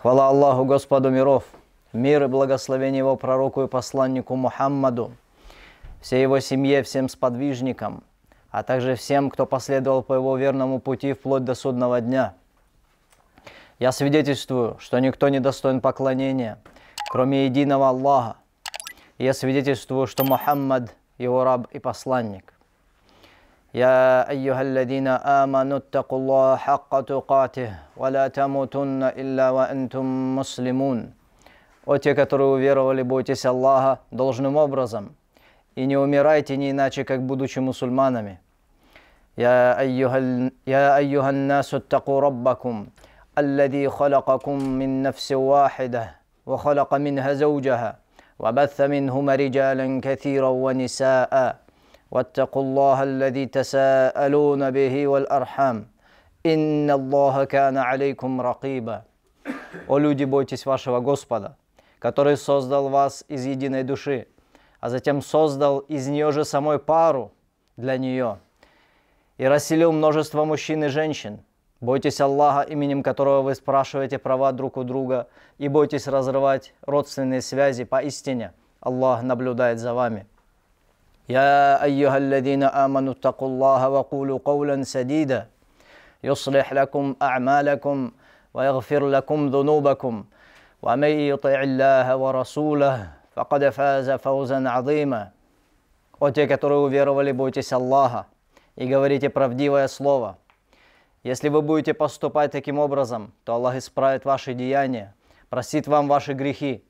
Хвала Аллаху, Господу миров, мир и благословение его пророку и посланнику Мухаммаду, всей его семье, всем сподвижникам, а также всем, кто последовал по его верному пути вплоть до судного дня. Я свидетельствую, что никто не достоин поклонения, кроме единого Аллаха. я свидетельствую, что Мухаммад – его раб и посланник – يا أيها الذين آمنوا اتقوا الله حق تقاته ولا تموتن إلا وأنتم مسلمون. О те, которые уверовали, бойтесь Аллаха должным образом, и не умирайте не иначе, как будучи мусульманами. يا أيها, يا أيها الناس اتقوا ربكم الذي خلقكم من نفس واحدة وخلق منها زوجها وبث منهما رجالا كثيرا ونساء واتقوا الله الذي تساءلون به والأرحام إن الله كان عليكم رقيبا О люди, бойтесь вашего Господа, который создал вас из единой души, а затем создал из нее же самой пару для нее и расселил множество мужчин и женщин. Бойтесь Аллаха, именем которого вы спрашиваете права друг у друга, и бойтесь разрывать родственные связи поистине. Аллах наблюдает за вами. يا ايها الذين امنوا اتقوا الله وقولوا قولا سديدا يصلح لكم اعمالكم ويغفر لكم ذنوبكم ومن يطع الله ورسوله فقد فاز فوزا عظيما О те, которые уверовали, бойтесь Аллаха и говорите правдивое слово. Если вы будете поступать таким образом, то Аллах исправит ваши деяния, простит вам ваши грехи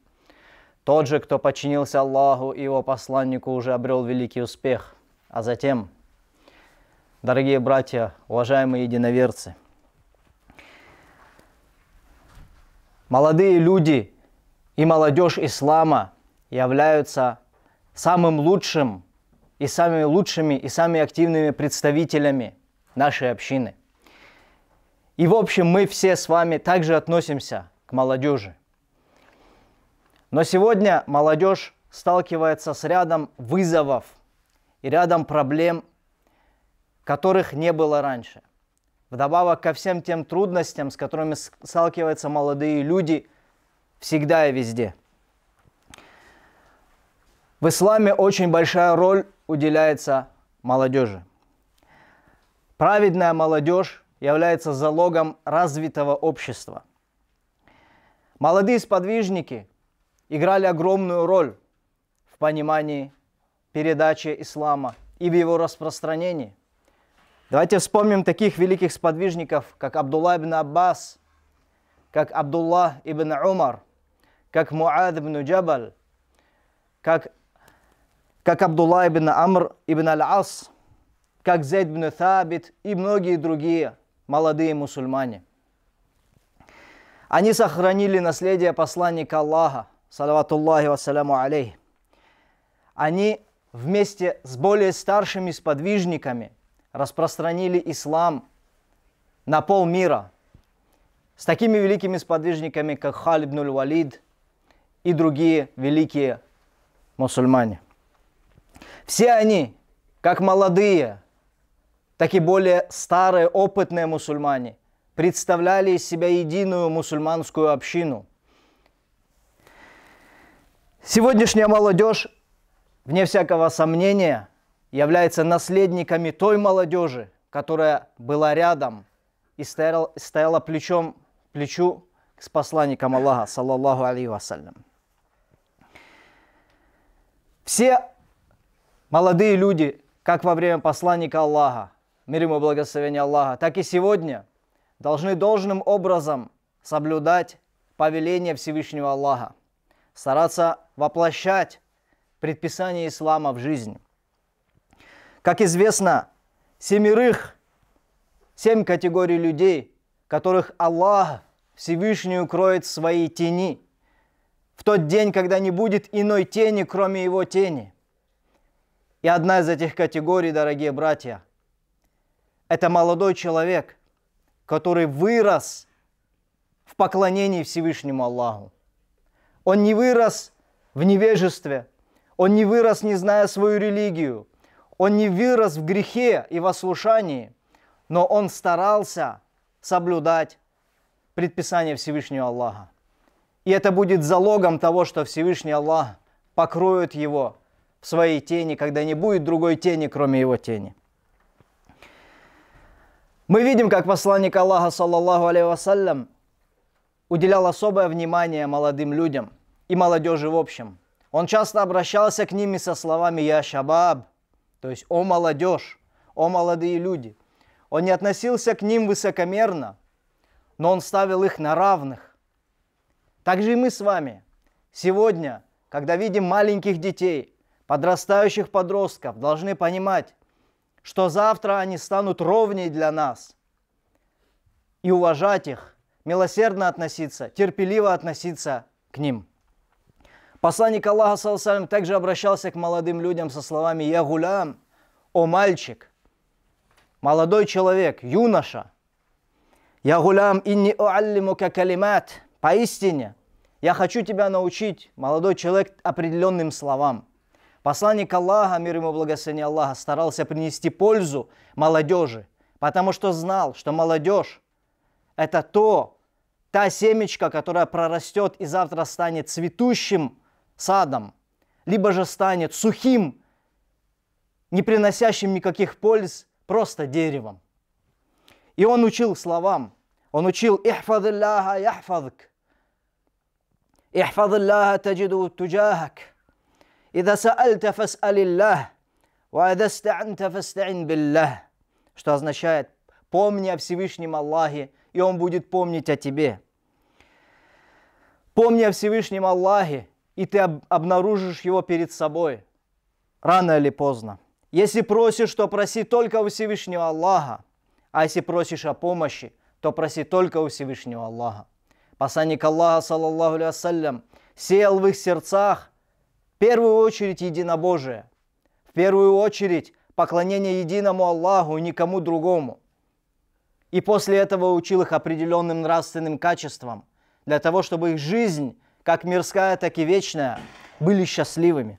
Тот же, кто подчинился Аллаху и его посланнику, уже обрел великий успех. А затем, дорогие братья, уважаемые единоверцы, молодые люди и молодежь ислама являются самым лучшим и самыми лучшими и самыми активными представителями нашей общины. И в общем мы все с вами также относимся к молодежи. Но сегодня молодежь сталкивается с рядом вызовов и рядом проблем, которых не было раньше. Вдобавок ко всем тем трудностям, с которыми сталкиваются молодые люди всегда и везде. В исламе очень большая роль уделяется молодежи. Праведная молодежь является залогом развитого общества. Молодые сподвижники играли огромную роль в понимании передачи ислама и в его распространении. Давайте вспомним таких великих сподвижников, как Абдулла ибн Аббас, как Абдулла ибн Умар, как Муад ибн Джабаль, как, как Абдулла ибн Амр ибн Аль-Ас, как Зейд ибн Табит и многие другие молодые мусульмане. Они сохранили наследие посланника Аллаха, салаватуллахи вассаляму алейх, они вместе с более старшими сподвижниками распространили ислам на полмира с такими великими сподвижниками, как Халид Нуль Валид и другие великие мусульмане. Все они, как молодые, так и более старые, опытные мусульмане, представляли из себя единую мусульманскую общину – Сегодняшняя молодежь, вне всякого сомнения, является наследниками той молодежи, которая была рядом и стояла, стояла плечом к плечу с посланником Аллаха, саллаллаху алейхи вассалям. Все молодые люди, как во время посланника Аллаха, мир ему благословение Аллаха, так и сегодня должны должным образом соблюдать повеление Всевышнего Аллаха, стараться воплощать предписание ислама в жизнь. Как известно, семерых, семь категорий людей, которых Аллах Всевышний укроет в своей тени, в тот день, когда не будет иной тени, кроме его тени. И одна из этих категорий, дорогие братья, это молодой человек, который вырос в поклонении Всевышнему Аллаху. Он не вырос в невежестве. Он не вырос, не зная свою религию. Он не вырос в грехе и в ослушании, но он старался соблюдать предписание Всевышнего Аллаха. И это будет залогом того, что Всевышний Аллах покроет его в своей тени, когда не будет другой тени, кроме его тени. Мы видим, как посланник Аллаха, саллаллаху алейхи вассалям, уделял особое внимание молодым людям – и молодежи в общем. Он часто обращался к ними со словами «Я шабаб», то есть «О молодежь», «О молодые люди». Он не относился к ним высокомерно, но он ставил их на равных. Так же и мы с вами. Сегодня, когда видим маленьких детей, подрастающих подростков, должны понимать, что завтра они станут ровней для нас. И уважать их, милосердно относиться, терпеливо относиться к ним – Посланник Аллаха, салам, также обращался к молодым людям со словами «Я гулям», «О мальчик», «Молодой человек», «Юноша», «Я гулям инни уаллиму калимат», «Поистине, я хочу тебя научить, молодой человек, определенным словам». Посланник Аллаха, мир ему благословение Аллаха, старался принести пользу молодежи, потому что знал, что молодежь – это то, та семечка, которая прорастет и завтра станет цветущим садом, либо же станет сухим, не приносящим никаких польз, просто деревом. И он учил словам, он учил «Ихфад Аллаха яхфадк», «Ихфад Аллаха таджиду туджахак», «Ида саальта фас'али Аллах», «Ваида ста'анта фаста'ин биллах», что означает «Помни о Всевышнем Аллахе, и Он будет помнить о тебе». Помни о Всевышнем Аллахе, и ты об- обнаружишь его перед собой, рано или поздно. Если просишь, то проси только у Всевышнего Аллаха, а если просишь о помощи, то проси только у Всевышнего Аллаха. Посланник Аллаха, саллаллаху алейкум, сеял в их сердцах в первую очередь единобожие, в первую очередь поклонение единому Аллаху и никому другому. И после этого учил их определенным нравственным качествам, для того, чтобы их жизнь как мирская, так и вечная, были счастливыми.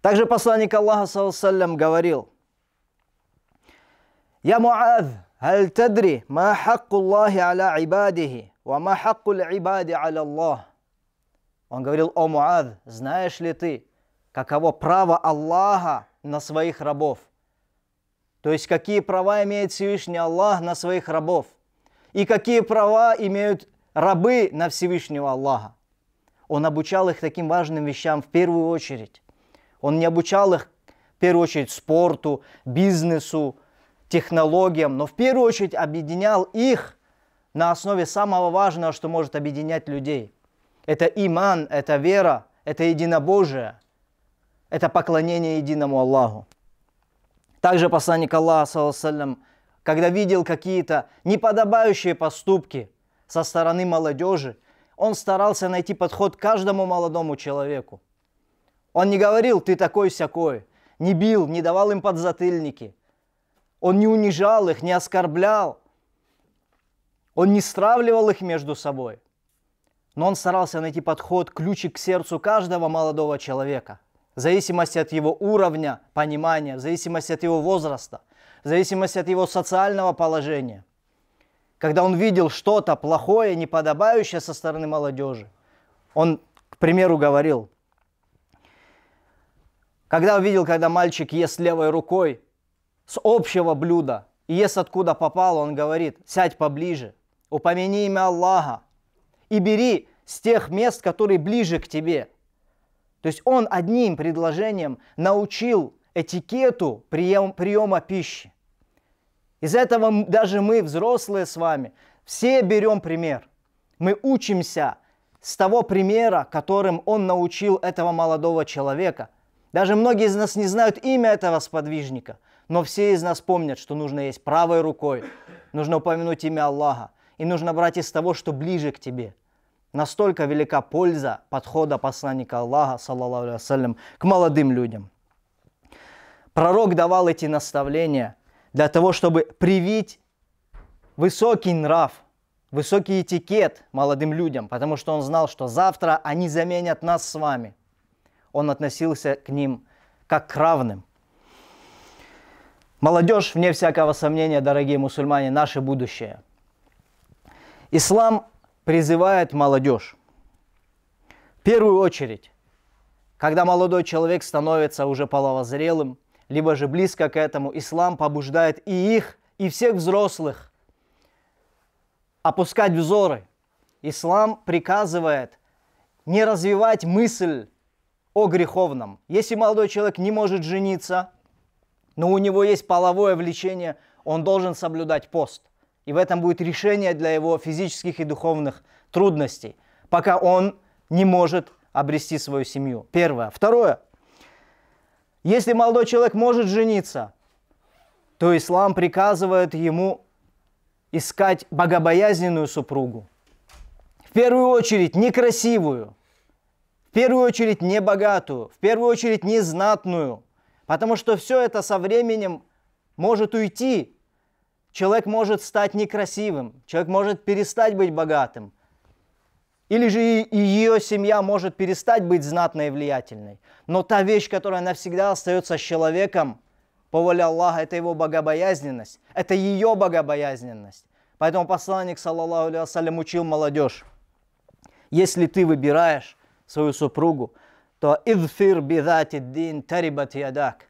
Также посланник Аллаха, саллаллаху говорил, «Я Муад, هل تدري ما حق الله على عباده وما حق العباد على الله Он говорил, о Муад, знаешь ли ты, каково право Аллаха на своих рабов? То есть, какие права имеет Всевышний Аллах на своих рабов? И какие права имеют рабы на Всевышнего Аллаха. Он обучал их таким важным вещам в первую очередь. Он не обучал их в первую очередь спорту, бизнесу, технологиям, но в первую очередь объединял их на основе самого важного, что может объединять людей. Это иман, это вера, это единобожие, это поклонение единому Аллаху. Также посланник Аллаха, салям, когда видел какие-то неподобающие поступки – со стороны молодежи. Он старался найти подход каждому молодому человеку. Он не говорил «ты такой-сякой», не бил, не давал им подзатыльники. Он не унижал их, не оскорблял. Он не стравливал их между собой. Но он старался найти подход, ключик к сердцу каждого молодого человека – в зависимости от его уровня понимания, в зависимости от его возраста, в зависимости от его социального положения когда он видел что-то плохое, неподобающее со стороны молодежи, он, к примеру, говорил, когда увидел, когда мальчик ест левой рукой с общего блюда, и ест откуда попал, он говорит, сядь поближе, упомяни имя Аллаха и бери с тех мест, которые ближе к тебе. То есть он одним предложением научил этикету прием, приема пищи. Из этого даже мы, взрослые с вами, все берем пример. Мы учимся с того примера, которым он научил этого молодого человека. Даже многие из нас не знают имя этого сподвижника, но все из нас помнят, что нужно есть правой рукой, нужно упомянуть имя Аллаха, и нужно брать из того, что ближе к тебе. Настолько велика польза подхода посланника Аллаха, саллаллаху алейкум, к молодым людям. Пророк давал эти наставления – для того, чтобы привить высокий нрав, высокий этикет молодым людям, потому что он знал, что завтра они заменят нас с вами. Он относился к ним как к равным. Молодежь, вне всякого сомнения, дорогие мусульмане, наше будущее. Ислам призывает молодежь. В первую очередь, когда молодой человек становится уже половозрелым – либо же близко к этому, ислам побуждает и их, и всех взрослых опускать взоры. Ислам приказывает не развивать мысль о греховном. Если молодой человек не может жениться, но у него есть половое влечение, он должен соблюдать пост. И в этом будет решение для его физических и духовных трудностей, пока он не может обрести свою семью. Первое. Второе. Если молодой человек может жениться, то ислам приказывает ему искать богобоязненную супругу. В первую очередь некрасивую, в первую очередь небогатую, в первую очередь незнатную, потому что все это со временем может уйти. Человек может стать некрасивым, человек может перестать быть богатым – или же и ее семья может перестать быть знатной и влиятельной. Но та вещь, которая навсегда остается с человеком, по воле Аллаха, это его богобоязненность, это ее богобоязненность. Поэтому посланник, саллаллаху алейхи учил молодежь. Если ты выбираешь свою супругу, то «Идфир бидати дин тарибат ядак»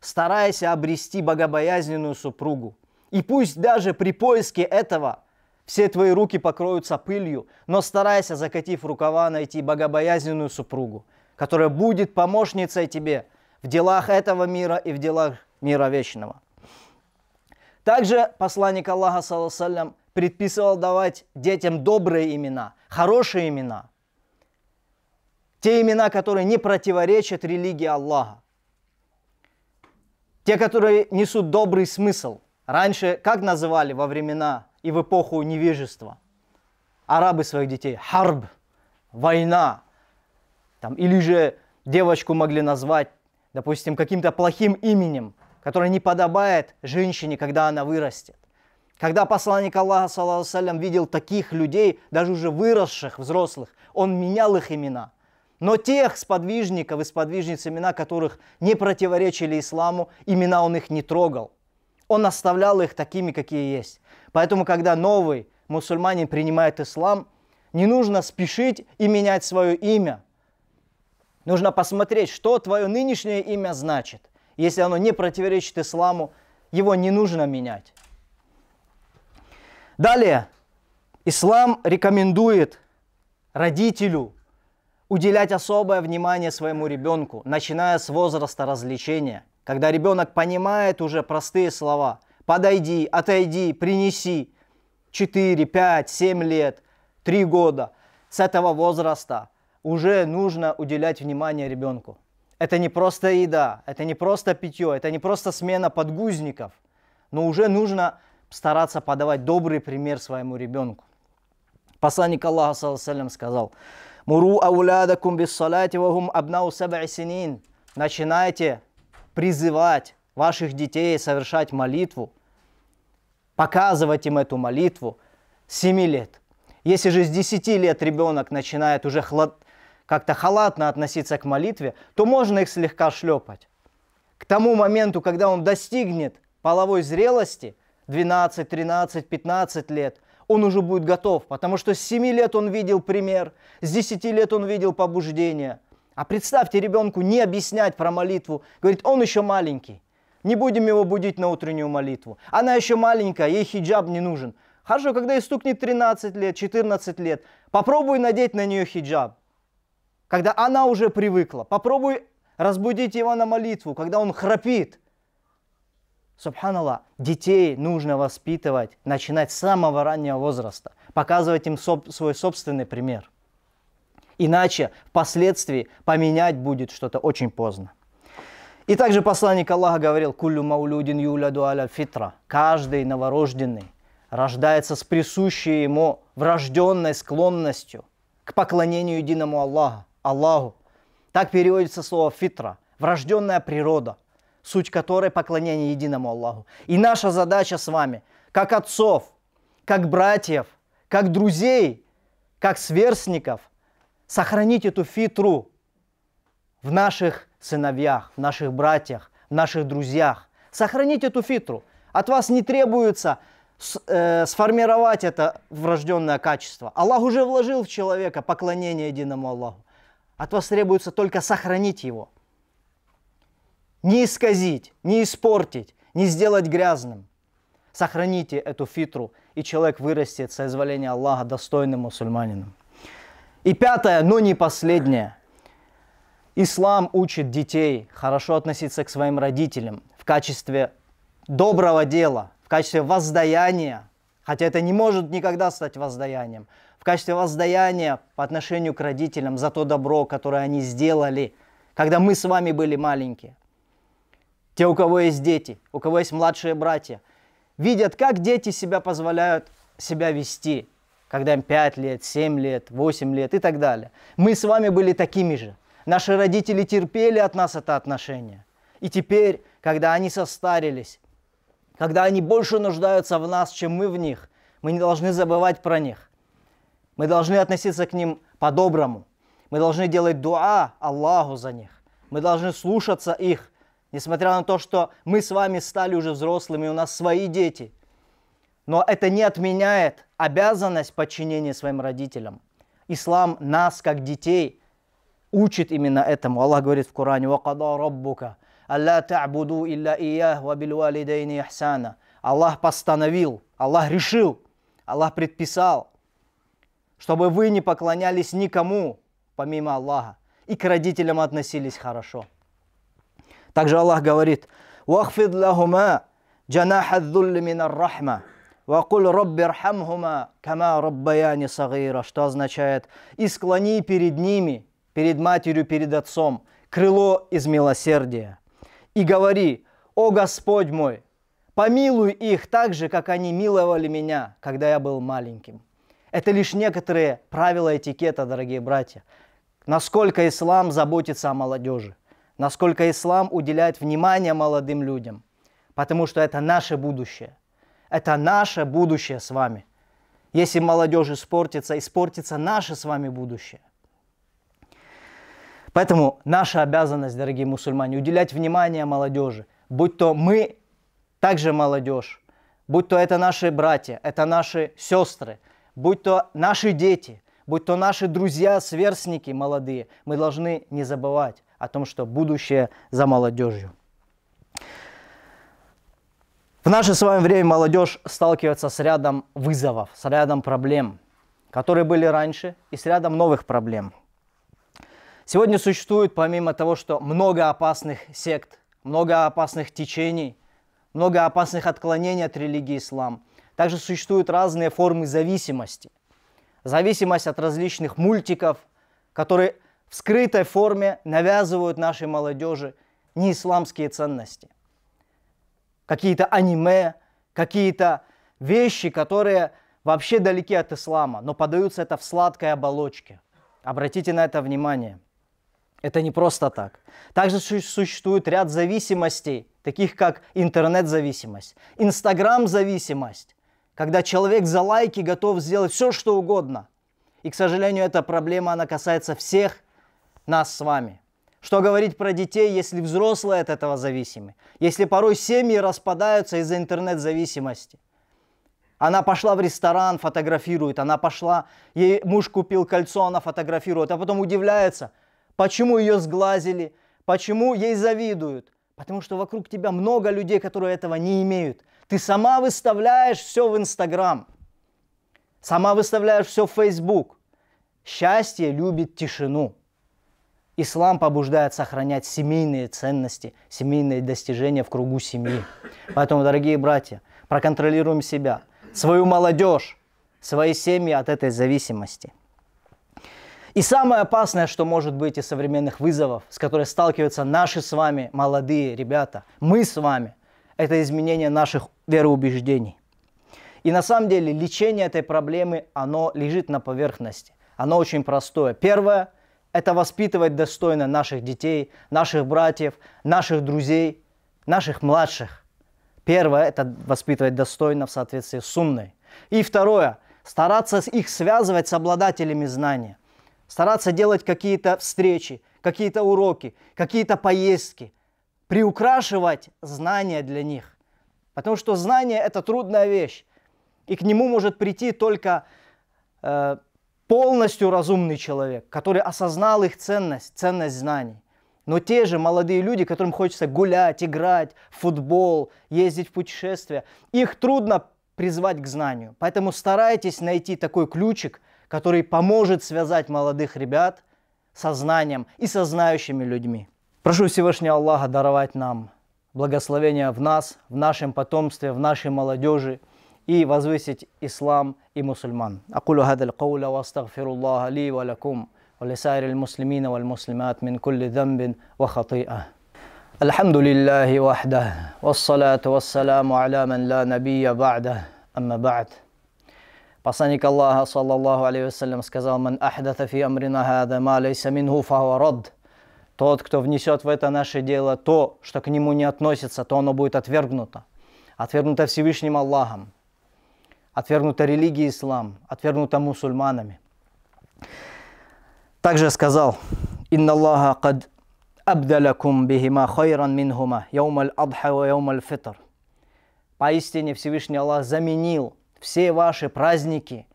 старайся обрести богобоязненную супругу. И пусть даже при поиске этого все твои руки покроются пылью, но старайся, закатив рукава, найти богобоязненную супругу, которая будет помощницей тебе в делах этого мира и в делах мира вечного. Также посланник Аллаха, саллассалям, предписывал давать детям добрые имена, хорошие имена. Те имена, которые не противоречат религии Аллаха. Те, которые несут добрый смысл. Раньше как называли во времена и в эпоху невежества. Арабы своих детей, харб, война. Там, или же девочку могли назвать, допустим, каким-то плохим именем, которое не подобает женщине, когда она вырастет. Когда посланник Аллаха, саллаху видел таких людей, даже уже выросших, взрослых, он менял их имена. Но тех сподвижников и сподвижниц, имена которых не противоречили исламу, имена он их не трогал. Он оставлял их такими, какие есть. Поэтому, когда новый мусульманин принимает ислам, не нужно спешить и менять свое имя. Нужно посмотреть, что твое нынешнее имя значит. Если оно не противоречит исламу, его не нужно менять. Далее, ислам рекомендует родителю уделять особое внимание своему ребенку, начиная с возраста развлечения. Когда ребенок понимает уже простые слова – подойди, отойди, принеси. 4, 5, 7 лет, 3 года. С этого возраста уже нужно уделять внимание ребенку. Это не просто еда, это не просто питье, это не просто смена подгузников, но уже нужно стараться подавать добрый пример своему ребенку. Посланник Аллаха саллям сказал, «Муру аулядакум бис салати вагум абнау синин». Начинайте призывать ваших детей совершать молитву, показывать им эту молитву с 7 лет. Если же с 10 лет ребенок начинает уже хлад... как-то халатно относиться к молитве, то можно их слегка шлепать. К тому моменту, когда он достигнет половой зрелости, 12, 13, 15 лет, он уже будет готов, потому что с 7 лет он видел пример, с 10 лет он видел побуждение. А представьте ребенку не объяснять про молитву, говорит, он еще маленький. Не будем его будить на утреннюю молитву. Она еще маленькая, ей хиджаб не нужен. Хорошо, когда ей стукнет 13 лет, 14 лет, попробуй надеть на нее хиджаб. Когда она уже привыкла, попробуй разбудить его на молитву, когда он храпит. Субханаллах, детей нужно воспитывать, начинать с самого раннего возраста, показывать им соб- свой собственный пример. Иначе впоследствии поменять будет что-то очень поздно. И также посланник Аллаха говорил, «Куллю маулюдин юляду аля фитра» – «Каждый новорожденный рождается с присущей ему врожденной склонностью к поклонению единому Аллаху, Аллаху. Так переводится слово «фитра» – «врожденная природа», суть которой – поклонение единому Аллаху. И наша задача с вами, как отцов, как братьев, как друзей, как сверстников, сохранить эту фитру в наших сыновьях, в наших братьях, в наших друзьях. Сохранить эту фитру. От вас не требуется э, сформировать это врожденное качество. Аллах уже вложил в человека поклонение единому Аллаху. От вас требуется только сохранить его. Не исказить, не испортить, не сделать грязным. Сохраните эту фитру, и человек вырастет, со изволения Аллаха, достойным мусульманином. И пятое, но не последнее – Ислам учит детей хорошо относиться к своим родителям в качестве доброго дела, в качестве воздаяния, хотя это не может никогда стать воздаянием, в качестве воздаяния по отношению к родителям за то добро, которое они сделали, когда мы с вами были маленькие. Те, у кого есть дети, у кого есть младшие братья, видят, как дети себя позволяют себя вести, когда им 5 лет, 7 лет, 8 лет и так далее. Мы с вами были такими же – Наши родители терпели от нас это отношение. И теперь, когда они состарились, когда они больше нуждаются в нас, чем мы в них, мы не должны забывать про них. Мы должны относиться к ним по-доброму. Мы должны делать дуа Аллаху за них. Мы должны слушаться их, несмотря на то, что мы с вами стали уже взрослыми, у нас свои дети. Но это не отменяет обязанность подчинения своим родителям. Ислам нас, как детей, учит именно этому. Аллах говорит в Коране, «Вакада раббука, алла та'буду илля иях, ва билвалидейни ихсана». Аллах постановил, Аллах решил, Аллах предписал, чтобы вы не поклонялись никому, помимо Аллаха, и к родителям относились хорошо. Также Аллах говорит, «Вахфид лахума джанаха дзулли минар рахма». «Вакуль роббир кама раббаяни сагира», что означает «И склони перед ними перед матерью, перед отцом, крыло из милосердия. И говори, о Господь мой, помилуй их так же, как они миловали меня, когда я был маленьким. Это лишь некоторые правила этикета, дорогие братья. Насколько ислам заботится о молодежи, насколько ислам уделяет внимание молодым людям, потому что это наше будущее. Это наше будущее с вами. Если молодежь испортится, испортится наше с вами будущее – Поэтому наша обязанность, дорогие мусульмане, уделять внимание молодежи. Будь то мы также молодежь, будь то это наши братья, это наши сестры, будь то наши дети, будь то наши друзья, сверстники молодые, мы должны не забывать о том, что будущее за молодежью. В наше с вами время молодежь сталкивается с рядом вызовов, с рядом проблем, которые были раньше, и с рядом новых проблем – Сегодня существует, помимо того, что много опасных сект, много опасных течений, много опасных отклонений от религии ислам, также существуют разные формы зависимости. Зависимость от различных мультиков, которые в скрытой форме навязывают нашей молодежи неисламские ценности. Какие-то аниме, какие-то вещи, которые вообще далеки от ислама, но подаются это в сладкой оболочке. Обратите на это внимание – это не просто так. Также существует ряд зависимостей, таких как интернет-зависимость, инстаграм-зависимость, когда человек за лайки готов сделать все, что угодно. И, к сожалению, эта проблема, она касается всех нас с вами. Что говорить про детей, если взрослые от этого зависимы? Если порой семьи распадаются из-за интернет-зависимости. Она пошла в ресторан, фотографирует, она пошла, ей муж купил кольцо, она фотографирует, а потом удивляется – почему ее сглазили, почему ей завидуют. Потому что вокруг тебя много людей, которые этого не имеют. Ты сама выставляешь все в Инстаграм. Сама выставляешь все в Фейсбук. Счастье любит тишину. Ислам побуждает сохранять семейные ценности, семейные достижения в кругу семьи. Поэтому, дорогие братья, проконтролируем себя, свою молодежь, свои семьи от этой зависимости. И самое опасное, что может быть из современных вызовов, с которыми сталкиваются наши с вами молодые ребята, мы с вами, это изменение наших вероубеждений. И на самом деле лечение этой проблемы, оно лежит на поверхности. Оно очень простое. Первое – это воспитывать достойно наших детей, наших братьев, наших друзей, наших младших. Первое – это воспитывать достойно в соответствии с Сунной. И второе – стараться их связывать с обладателями знания – стараться делать какие-то встречи, какие-то уроки, какие-то поездки, приукрашивать знания для них. Потому что знание – это трудная вещь, и к нему может прийти только э, полностью разумный человек, который осознал их ценность, ценность знаний. Но те же молодые люди, которым хочется гулять, играть, футбол, ездить в путешествия, их трудно призвать к знанию. Поэтому старайтесь найти такой ключик, который поможет связать молодых ребят со знанием и со знающими людьми. Прошу Всевышнего Аллаха даровать нам благословение в нас, в нашем потомстве, в нашей молодежи и возвысить ислам и мусульман. أقول هذا القول واستغفر الله لي ولكم ولسائر المسلمين والمسلمات من كل ذنب وخطيئة. الحمد لله وحده والصلاة والسلام على من لا نبي بعده أما بعد. Посланник Аллаха, саллаллаху алейхи сказал, «Ман ахдата фи амрина хада ма лейса минху фауарад». Тот, кто внесет в это наше дело то, что к нему не относится, то оно будет отвергнуто. Отвергнуто Всевышним Аллахом. Отвергнуто религией ислам. Отвергнуто мусульманами. Также сказал, «Инна Аллаха кад абдалакум бихима хайран минхума яумаль адха ва яумаль фитр». Поистине Всевышний Аллах заменил все ваши праздники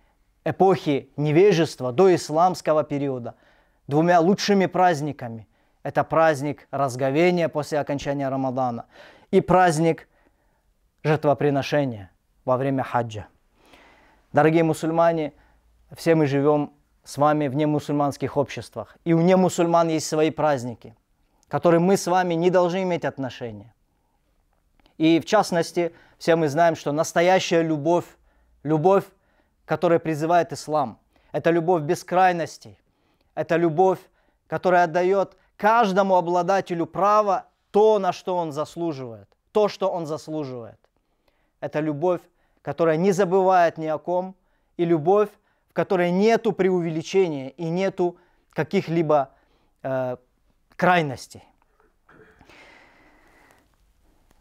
эпохи невежества до исламского периода двумя лучшими праздниками. Это праздник разговения после окончания Рамадана и праздник жертвоприношения во время хаджа. Дорогие мусульмане, все мы живем с вами в немусульманских обществах. И у немусульман есть свои праздники, которые мы с вами не должны иметь отношения. И в частности, все мы знаем, что настоящая любовь Любовь, которая призывает ислам. Это любовь без крайностей. Это любовь, которая отдает каждому обладателю права то, на что он заслуживает. То, что он заслуживает. Это любовь, которая не забывает ни о ком. И любовь, в которой нету преувеличения и нету каких-либо э, крайностей.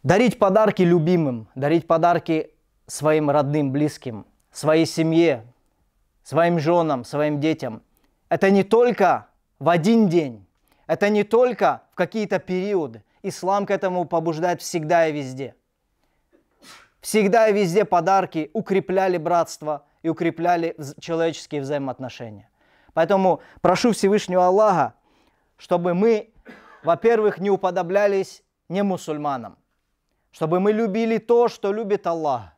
Дарить подарки любимым, дарить подарки своим родным, близким, своей семье, своим женам, своим детям. Это не только в один день, это не только в какие-то периоды. Ислам к этому побуждает всегда и везде. Всегда и везде подарки укрепляли братство и укрепляли человеческие взаимоотношения. Поэтому прошу Всевышнего Аллаха, чтобы мы, во-первых, не уподоблялись не мусульманам, чтобы мы любили то, что любит Аллах,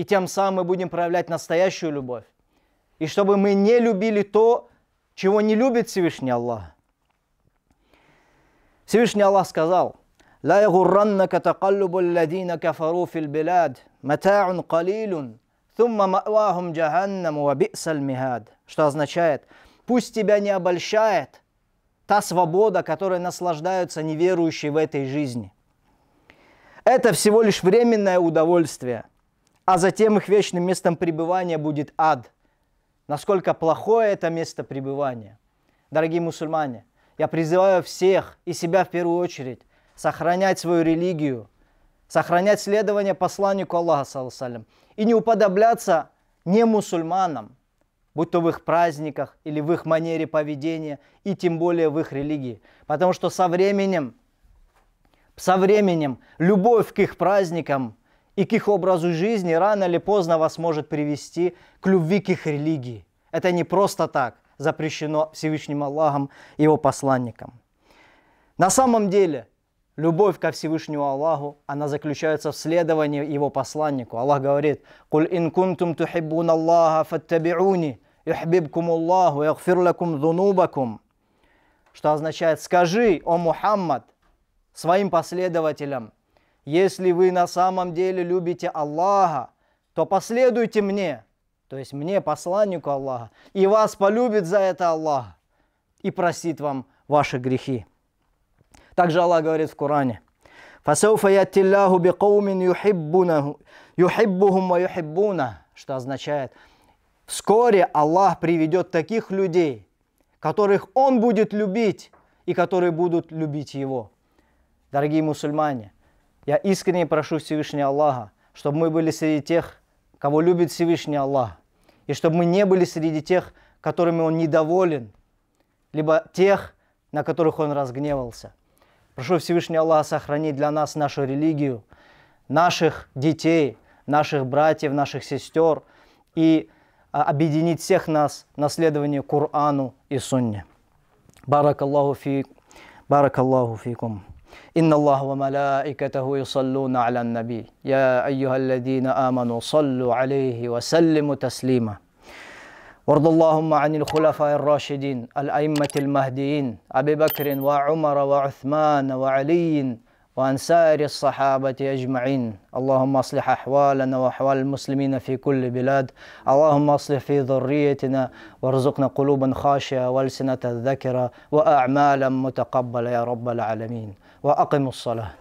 и тем самым мы будем проявлять настоящую любовь. И чтобы мы не любили то, чего не любит Всевышний Аллах. Всевышний Аллах сказал, «Ла ягурраннака такаллубу алладина кафару фил билад, матаун калилун, «Сумма ма'вахум джаханнаму ва би'саль что означает «пусть тебя не обольщает та свобода, которой наслаждаются неверующие в этой жизни». Это всего лишь временное удовольствие а затем их вечным местом пребывания будет ад. Насколько плохое это место пребывания. Дорогие мусульмане, я призываю всех и себя в первую очередь сохранять свою религию, сохранять следование посланнику Аллаха, салям, и не уподобляться не мусульманам, будь то в их праздниках или в их манере поведения, и тем более в их религии. Потому что со временем, со временем любовь к их праздникам – и к их образу жизни рано или поздно вас может привести к любви к их религии. Это не просто так запрещено Всевышним Аллахом и его посланникам. На самом деле, любовь ко Всевышнему Аллаху, она заключается в следовании его посланнику. Аллах говорит, «Куль ин кунтум тухиббун Аллаха фаттабиуни, юхбибкум Аллаху, ягфир лакум дунубакум». Что означает, скажи, о Мухаммад, своим последователям, если вы на самом деле любите Аллаха, то последуйте мне, то есть мне, посланнику Аллаха, и вас полюбит за это Аллах и простит вам ваши грехи. Также Аллах говорит в Коране, «Фасауфа яттилляху бикаумин юхиббухум ва юхиббуна», что означает, вскоре Аллах приведет таких людей, которых Он будет любить и которые будут любить Его. Дорогие мусульмане – я искренне прошу Всевышнего Аллаха, чтобы мы были среди тех, кого любит Всевышний Аллах, и чтобы мы не были среди тех, которыми Он недоволен, либо тех, на которых Он разгневался. Прошу Всевышний Аллах сохранить для нас нашу религию, наших детей, наших братьев, наших сестер и а, объединить всех нас наследование Корану и Сунне. Барак Аллаху фи, барак Аллаху фикум. إن الله وملائكته يصلون على النبي يا أيها الذين آمنوا صلوا عليه وسلموا تسليما وارض اللهم عن الخلفاء الراشدين الأئمة المهديين أبي بكر وعمر وعثمان وعلي وعن سائر الصحابة أجمعين اللهم أصلح أحوالنا وأحوال المسلمين في كل بلاد اللهم أصلح في ذريتنا وارزقنا قلوبا خاشية وألسنة ذكرة وأعمالا متقبلة يا رب العالمين وأقموا الصلاة